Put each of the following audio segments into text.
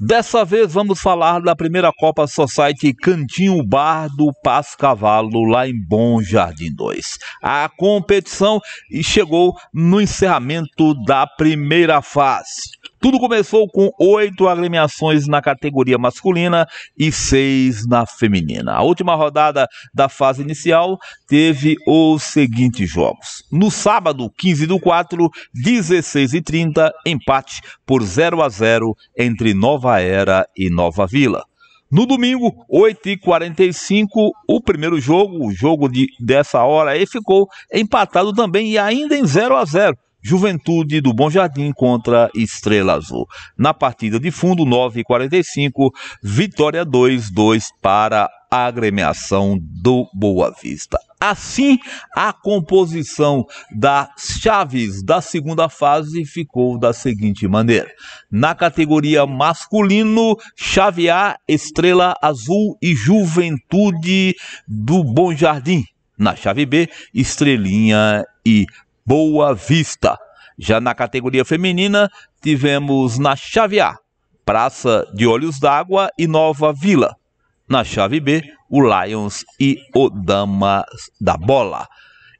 Dessa vez vamos falar da primeira Copa Society Cantinho Bar do Passo Cavalo, lá em Bom Jardim 2. A competição chegou no encerramento da primeira fase. Tudo começou com oito agremiações na categoria masculina e seis na feminina. A última rodada da fase inicial teve os seguintes jogos. No sábado, 15 do 4, 16 e 30, empate por 0 a 0 entre Nova Era e Nova Vila. No domingo, 8h45, o primeiro jogo, o jogo de, dessa hora aí ficou empatado também e ainda em 0 a 0 Juventude do Bom Jardim contra Estrela Azul. Na partida de fundo, 9 e 45, vitória 2, 2 para a agremiação do Boa Vista. Assim, a composição das chaves da segunda fase ficou da seguinte maneira: na categoria masculino, chave A, Estrela Azul e Juventude do Bom Jardim. Na chave B, Estrelinha e Boa Vista. Já na categoria feminina, tivemos na chave A, Praça de Olhos d'Água e Nova Vila. Na chave B, o Lions e o Damas da Bola.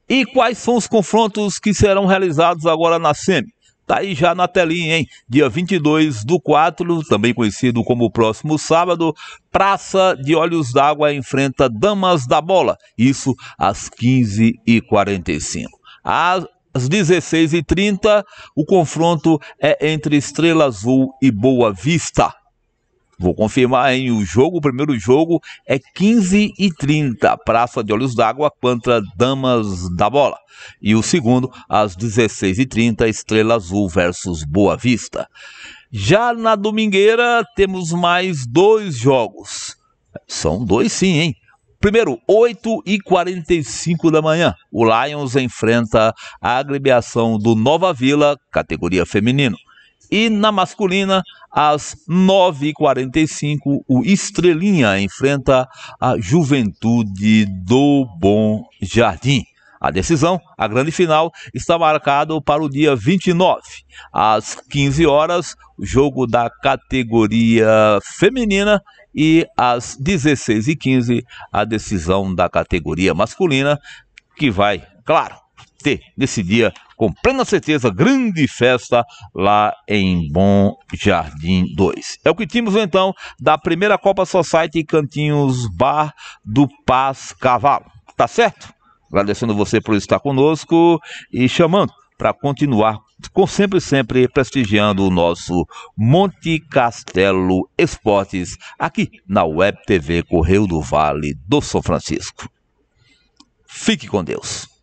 E quais são os confrontos que serão realizados agora na SEMI? Tá aí já na telinha, hein? Dia 22 do 4, também conhecido como próximo sábado, Praça de Olhos d'Água enfrenta Damas da Bola. Isso às 15h45 às 16h30, o confronto é entre Estrela Azul e Boa Vista. Vou confirmar, hein? O jogo, o primeiro jogo é 15 e 30 Praça de Olhos d'Água contra Damas da Bola. E o segundo, às 16h30, Estrela Azul versus Boa Vista. Já na domingueira, temos mais dois jogos. São dois sim, hein? Primeiro, 8h45 da manhã, o Lions enfrenta a agremiação do Nova Vila, categoria feminino. E na masculina, às 9h45, o Estrelinha enfrenta a Juventude do Bom Jardim. A decisão, a grande final, está marcada para o dia 29, às 15 horas, o jogo da categoria feminina e às 16h15 a decisão da categoria masculina, que vai, claro, ter nesse dia, com plena certeza, grande festa lá em Bom Jardim 2. É o que tínhamos então da primeira Copa Society Cantinhos Bar do Paz Cavalo, tá certo? Agradecendo você por estar conosco e chamando para continuar com sempre, sempre prestigiando o nosso Monte Castelo Esportes, aqui na Web TV Correio do Vale do São Francisco. Fique com Deus.